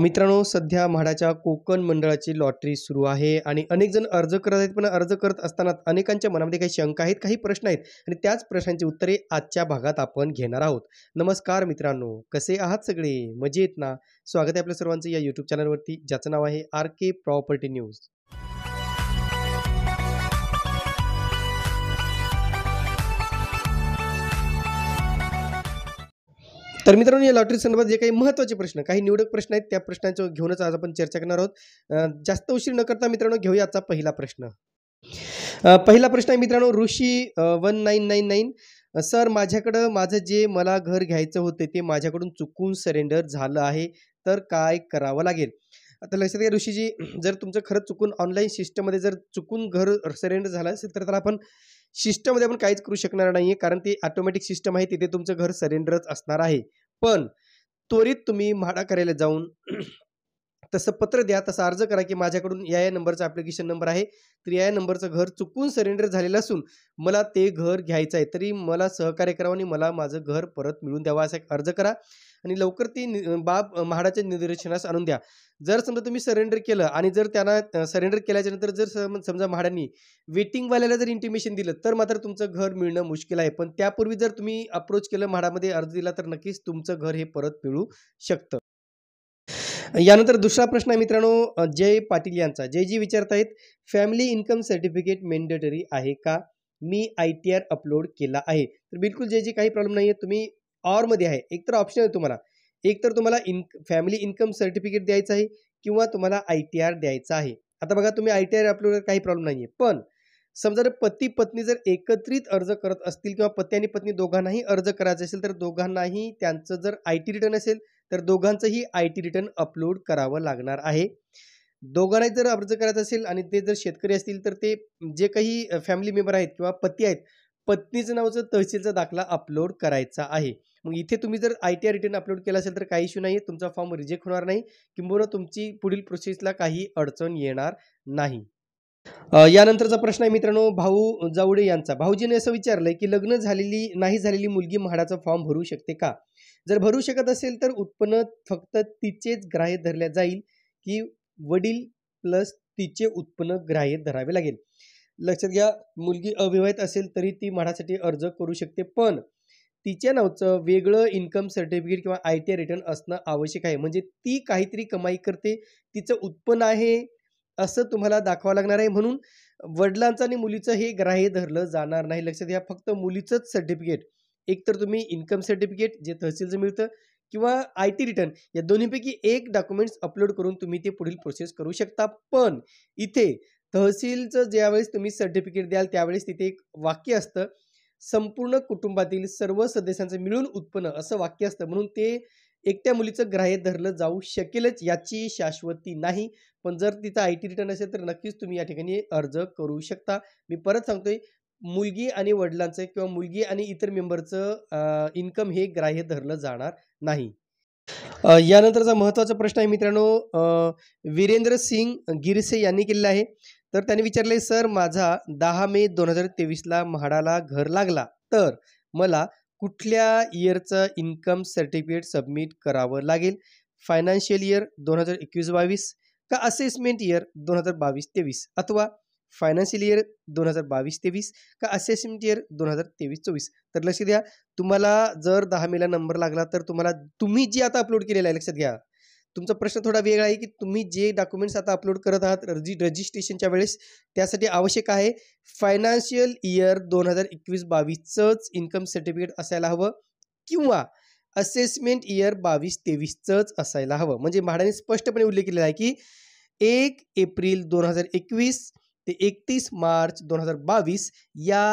मित्रांनो सध्या म्हाडाच्या कोकण मंडळाची लॉटरी सुरू आहे आणि अनेक जण अर्ज करत आहेत पण अर्ज करत असताना अनेकांच्या मनामध्ये काही शंका आहेत काही प्रश्न आहेत आणि त्याच प्रश्नांची उत्तरे आजच्या भागात आपण घेणार आहोत नमस्कार मित्रांनो कसे आहात सगळे मजेत ना स्वागत आहे आपल्या सर्वांचं या युट्यूब चॅनलवरती ज्याचं नाव आहे आर के प्रॉपर्टी न्यूज तर मित्रांनो या लॉटरी संदर्भात जे काही महत्त्वाचे प्रश्न काही निवडक प्रश्न आहेत त्या प्रश्नांच्या घेऊनच आज आपण चर्चा करणार आहोत जास्त उशीर न करता मित्रांनो घेऊया आजचा पहिला प्रश्न पहिला प्रश्न आहे मित्रांनो Rishi one nine nine nine sir माझ्याकडं माझं जे मला घर घ्यायचं होतं ते माझ्याकडून चुकून सरेंडर झालं आहे तर काय करावं लागेल आता लक्षात घ्या ऋषीजी जर तुमचं खरंच चुकून ऑनलाईन सिस्टममध्ये जर चुकून घर सरेंडर झालं असेल तर आपण सिस्टममध्ये आपण काहीच करू शकणार नाही कारण ती ऑटोमॅटिक सिस्टम आहे तिथे तुमचं घर सरेंडरच असणार आहे पण त्वरित तुम्ही म्हाडा करायला जाऊन तसं पत्र द्या तसा अर्ज करा की माझ्याकडून या या नंबरचा ऍप्लिकेशन नंबर आहे तर या नंबरचं घर चुकून सरेंडर झालेलं असून मला ते घर घ्यायचं आहे तरी मला सहकार्य करावं आणि मला माझं घर परत मिळून द्यावं असा अर्ज करा आणि लवकर ती बाब म्हाडाच्या निदर्शनास आणून द्या जर समजा तुम्ही सरेंडर केलं आणि जर त्यांना सरेंडर केल्याच्या नंतर जर समजा म्हाडांनी वेटिंगवाल्याला जर इंटिमेशन दिलं तर मात्र तुमचं घर मिळणं मुश्किल आहे पण त्यापूर्वी जर तुम्ही अप्रोच केलं म्हाडामध्ये अर्ज दिला तर नक्कीच तुमचं घर हे परत मिळू शकतं यानंतर दुसरा प्रश्न आहे मित्रांनो जय पाटील यांचा जय जी आहेत फॅमिली इन्कम सर्टिफिकेट मेंडेटरी आहे का मी आय टी आर अपलोड केला आहे तर बिलकुल जे जी काही प्रॉब्लेम नाही आहे तुम्ही ऑरमध्ये आहे एकतर ऑप्शन आहे तुम्हाला एकतर तुम्हाला इन फॅमिली इन्कम सर्टिफिकेट द्यायचं आहे किंवा तुम्हाला आय टी आर द्यायचं आहे आता बघा तुम्ही आय टी आर अपलोड काही प्रॉब्लेम नाही आहे पण समजा जर पती पत्नी जर एकत्रित अर्ज करत असतील किंवा पती आणि पत्नी दोघांनाही अर्ज करायचा असेल तर दोघांनाही त्यांचं जर आय टी रिटर्न असेल तर दोघांचंही आय टी रिटर्न अपलोड करावं लागणार आहे दोघांनाही जर अर्ज करायचा असेल आणि ते जर शेतकरी असतील तर ते जे काही फॅमिली मेंबर आहेत किंवा पती आहेत पत्नीचं नावचं तहसीलचा दाखला अपलोड करायचा आहे मग इथे तुम्ही जर I T R return upload केला असेल तर काही इश्यू नाही तुमचा फॉर्म रिजेक्ट होणार नाही किंबहुना तुमची पुढील प्रोसेसला काही अडचण येणार नाही यानंतरचा प्रश्न आहे मित्रांनो भाऊ जावडे यांचा भाऊजीने असं विचारलंय की लग्न झालेली नाही झालेली मुलगी म्हाडाचा फॉर्म भरू शकते का जर भरू शकत असेल तर उत्पन्न फक्त तिचेच ग्राह्य धरल्या जाईल की वडील प्लस तिचे उत्पन्न ग्राह्य धरावे लागेल लक्षात घ्या मुलगी अविवाहित असेल तरी ती म्हाडासाठी अर्ज करू शकते पण तिच्या नावचं वेगळं इन्कम सर्टिफिकेट किंवा आय टी आय रिटर्न असणं आवश्यक आहे म्हणजे ती काहीतरी कमाई करते तिचं उत्पन्न आहे असं तुम्हाला दाखवावं लागणार आहे म्हणून वडिलांचं आणि मुलीचं हे ग्राह्य धरलं जाणार नाही लक्षात घ्या फक्त मुलीचंच सर्टिफिकेट एकतर तुम्ही इन्कम सर्टिफिकेट जे तहसीलचं मिळतं किंवा आय टी रिटर्न या दोन्हीपैकी एक डॉक्युमेंट्स अपलोड करून तुम्ही ते पुढील प्रोसेस करू शकता पण इथे तहसीलचं ज्यावेळेस तुम्ही सर्टिफिकेट द्याल त्यावेळेस तिथे एक वाक्य असतं संपूर्ण कुटुंबातील सर्व सदस्यांचं मिळून उत्पन्न असं वाक्य असतं म्हणून ते एकट्या मुलीचं ग्राह्य धरलं जाऊ शकेलच याची शाश्वती नाही पण जर तिचा आय टी रिटर्न असेल तर नक्कीच तुम्ही या ठिकाणी अर्ज करू शकता मी परत सांगतोय मुलगी आणि वडिलांचं किंवा मुलगी आणि इतर मेंबरचं इन्कम हे ग्राह्य धरलं जाणार नाही यानंतरचा महत्त्वाचा प्रश्न आहे मित्रांनो वीरेंद्र सिंग गिरसे यांनी केलेला आहे तर त्यांनी विचारले सर माझा दहा मे दोन हजार तेवीसला म्हाडाला घर लागला तर मला कुठल्या इयरचं इन्कम सर्टिफिकेट सबमिट करावं लागेल फायनान्शियल इयर दोन हजार एकवीस बावीस का असेसमेंट इयर दोन हजार बावीस तेवीस अथवा फायनान्शियल इयर दोन हजार बावीस तेवीस का असेसमेंट इयर दोन हजार तेवीस चोवीस तर लक्ष द्या तुम्हाला जर दहा मेला नंबर लागला तर तुम्हाला तुम्ही जी आता अपलोड केलेला आहे लक्षात घ्या तुमचा प्रश्न थोडा वेगळा आहे की तुम्ही जे डॉक्युमेंट्स आता अपलोड करत आहात रजि रजिस्ट्रेशनच्या वेळेस त्यासाठी आवश्यक आहे फायनान्शियल इयर दोन हजार एकवीस बावीसचंच इन्कम सर्टिफिकेट असायला हवं किंवा असेसमेंट इयर बावीस तेवीसचंच असायला हवं म्हणजे म्हाडाने स्पष्टपणे उल्लेख केलेला आहे की एक एप्रिल दोन हजार एकवीस ते एकतीस मार्च दोन हजार बावीस या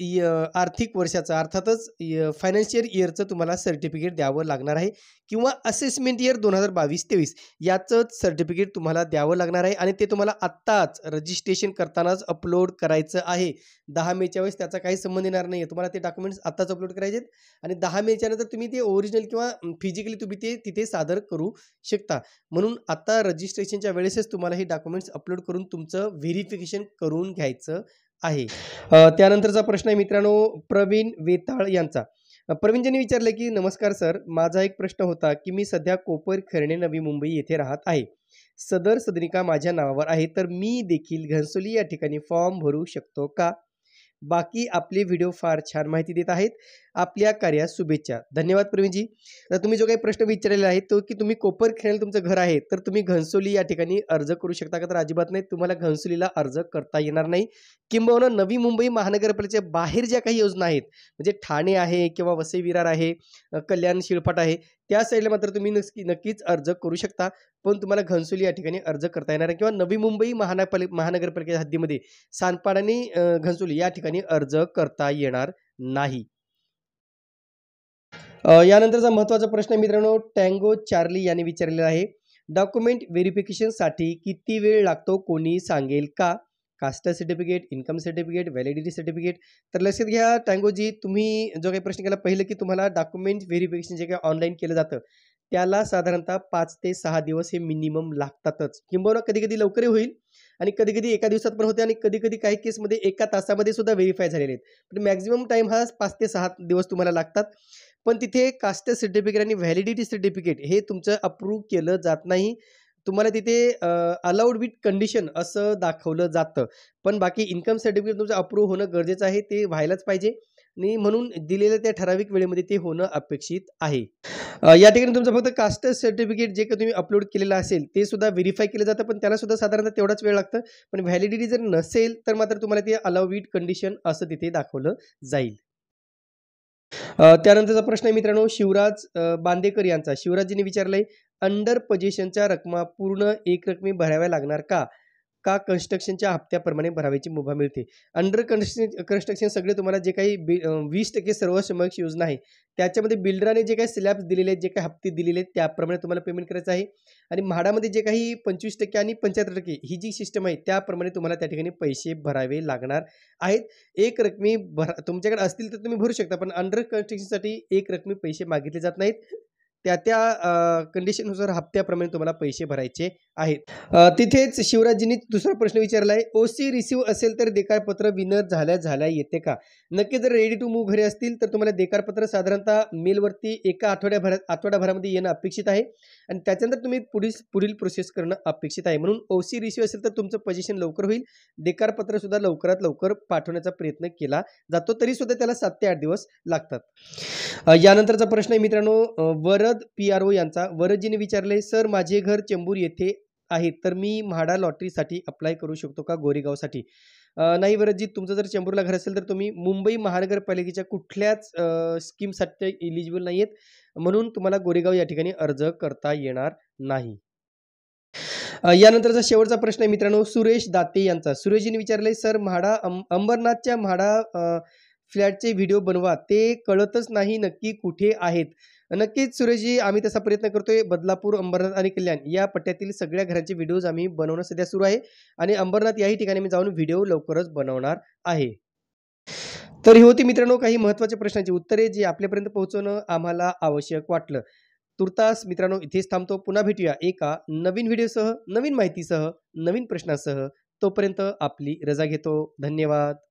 य आर्थिक वर्षाचं अर्थातच फायनान्शियल इयरचं तुम्हाला सर्टिफिकेट द्यावं लागणार आहे किंवा असेसमेंट इयर दोन हजार बावीस तेवीस याचंच सर्टिफिकेट तुम्हाला द्यावं लागणार आहे आणि ते तुम्हाला आत्ताच रजिस्ट्रेशन करतानाच अपलोड करायचं आहे दहा मेच्या वेळेस त्याचा काही संबंध येणार नाही आहे तुम्हाला ते डॉक्युमेंट्स आत्ताच अपलोड करायचे आहेत आणि दहा मेच्या नंतर तुम्ही ते ओरिजिनल किंवा फिजिकली तुम्ही ते तिथे सादर करू शकता म्हणून आत्ता रजिस्ट्रेशनच्या वेळेसच तुम्हाला हे डॉक्युमेंट्स अपलोड करून तुमचं व्हेरिफिकेशन करून घ्यायचं आहे त्यानंतरचा प्रश्न आहे मित्रांनो प्रवीण वेताळ यांचा प्रवीणजींनी विचारले की नमस्कार सर माझा एक प्रश्न होता की मी सध्या कोपर खर्णे नवी मुंबई येथे राहत आहे सदर सदनिका माझ्या नावावर आहे तर मी देखील घनसोली या ठिकाणी फॉर्म भरू शकतो का बाकी आपले व्हिडिओ फार छान माहिती देत आहेत आपल्या कार्यास शुभेच्छा धन्यवाद प्रवीणजी तर तुम्ही जो काही प्रश्न विचारलेला आहे तो की तुम्ही कोपर खेळायला तुमचं घर आहे तर तुम्ही घनसोली या ठिकाणी अर्ज करू शकता का तर अजिबात नाही तुम्हाला घनसोलीला अर्ज करता येणार नाही किंबहुना नवी मुंबई महानगरपालिकेच्या बाहेर ज्या काही योजना आहेत म्हणजे ठाणे आहे किंवा वसई विरार आहे कल्याण शिळफाट आहे त्या साईडला मात्र तुम्ही नक्की नक्कीच अर्ज करू शकता पण तुम्हाला घनसोली या ठिकाणी अर्ज करता येणार किंवा नवी मुंबई महानगरपालिका महानगरपालिकेच्या हद्दीमध्ये सांडपाड आणि घनसोली या ठिकाणी अर्ज करता येणार नाही यानंतरचा महत्त्वाचा प्रश्न मित्रांनो टँगो चार्ली यांनी विचारलेला आहे डॉक्युमेंट व्हेरिफिकेशनसाठी किती वेळ लागतो कोणी सांगेल का caste certificate income certificate validity certificate तर लक्षात घ्या टँगोजी तुम्ही जो काही प्रश्न केला पहिलं की तुम्हाला डॉक्युमेंट व्हेरिफिकेशन जे काही ऑनलाईन केलं जातं त्याला साधारणतः पाच ते सहा दिवस हे मिनिमम लागतातच किंबहुना कधी कधी लवकरही होईल आणि कधी कधी एका दिवसात पण होते आणि कधी कधी काही केसमध्ये एका तासामध्ये सुद्धा व्हेरीफाय झालेले आहेत पण मॅक्झिमम टाईम हा पाच ते सहा दिवस तुम्हाला लागतात पण तिथे कास्ट सर्टिफिकेट आणि व्हॅलिडिटी सर्टिफिकेट हे तुमचं अप्रूव्ह केलं जात नाही तुम्हाला तिथे अलाउड विथ कंडिशन असं दाखवलं जातं पण बाकी इन्कम सर्टिफिकेट तुमचं अप्रूव्ह होणं गरजेचं आहे ते व्हायलाच पाहिजे आणि म्हणून दिलेल्या त्या ठराविक वेळेमध्ये ते होणं अपेक्षित आहे या ठिकाणी तुमचं फक्त कास्ट सर्टिफिकेट जे काही तुम्ही अपलोड केलेलं असेल ते सुद्धा व्हेरीफाय केलं जातं पण त्याला सुद्धा साधारणतः तेवढाच वेळ लागतं पण व्हॅलिडिटी जर नसेल तर मात्र तुम्हाला ते अलाउड कंडिशन असं तिथे दाखवलं जाईल त्यानंतरचा प्रश्न आहे मित्रांनो शिवराज बांदेकर यांचा शिवराजजींनी विचारलं अंडर पोझिशनच्या रकमा पूर्ण एक रकमी भराव्या लागणार का का कन्स्ट्रक्शनच्या हप्त्याप्रमाणे भरावीची मुभा मिळते अंडर कन्स्ट्र कन्स्ट्रक्शन सगळे तुम्हाला जे काही बि वीस टक्के समक्ष योजना आहे त्याच्यामध्ये बिल्डराने जे काही स्लॅब्स दिलेले आहेत जे काही हप्ते दिलेले आहेत त्याप्रमाणे तुम्हाला पेमेंट करायचं आहे आणि म्हाडामध्ये जे काही पंचवीस टक्के आणि पंच्याहत्तर टक्के ही जी सिस्टम आहे त्याप्रमाणे तुम्हाला त्या ठिकाणी पैसे भरावे लागणार आहेत एक रकमी भरा तुमच्याकडे असतील तर तुम्ही भरू शकता पण अंडर कन्स्ट्रक्शनसाठी एक रकमी पैसे मागितले जात नाहीत त्या त्या कंडिशननुसार हप्त्याप्रमाणे तुम्हाला पैसे भरायचे आहे तिथेच शिवराजींनी दुसरा प्रश्न विचारला आहे ओ सी रिसिव्ह असेल तर देकारपत्र विनर झाल्या झाल्या येते का नक्की जर रेडी टू मूव्ह घरी असतील तर तुम्हाला देकारपत्र साधारणतः मेलवरती एका आठवड्याभरात आठवड्याभरामध्ये येणं अपेक्षित आहे आणि त्याच्यानंतर तुम्ही पुढील पुढील प्रोसेस करणं अपेक्षित आहे म्हणून ओसी सी रिसिव्ह असेल तर तुमचं पोझिशन लवकर होईल सुद्धा लवकरात लवकर पाठवण्याचा प्रयत्न केला जातो तरी सुद्धा त्याला सात ते आठ दिवस लागतात यानंतरचा प्रश्न आहे मित्रांनो वरद पी आर ओ यांचा वरदजीने विचारले सर माझे घर चेंबूर येथे आहेत तर मी म्हाडा लॉटरीसाठी अप्लाय करू शकतो का गोरेगावसाठी नाही वरजी तुमचं जर चेंबूरला घर असेल तर तुम्ही मुंबई महानगरपालिकेच्या कुठल्याच स्कीमसाठी इलिजिबल नाही आहेत म्हणून तुम्हाला गोरेगाव या ठिकाणी अर्ज करता येणार नाही यानंतरचा शेवटचा प्रश्न आहे मित्रांनो सुरेश दाते यांचा सुरेशजीने विचारले सर म्हाडा अं अंबरनाथच्या म्हाडा फ्लॅटचे व्हिडिओ बनवा ते कळतच नाही नक्की कुठे आहेत नक्कीच सुरेशजी आम्ही तसा प्रयत्न करतोय बदलापूर अंबरनाथ आणि कल्याण या पट्ट्यातील सगळ्या घरांचे व्हिडिओज आम्ही बनवणं सध्या सुरू आहे आणि अंबरनाथ याही ठिकाणी मी जाऊन व्हिडिओ लवकरच बनवणार आहे तर ही होती मित्रांनो काही महत्त्वाच्या प्रश्नांची उत्तरे जी आपल्यापर्यंत पोहोचवणं आम्हाला आवश्यक वाटलं तुर्तास मित्रांनो इथेच थांबतो पुन्हा भेटूया एका नवीन व्हिडिओसह नवीन माहितीसह नवीन प्रश्नासह तोपर्यंत आपली रजा घेतो धन्यवाद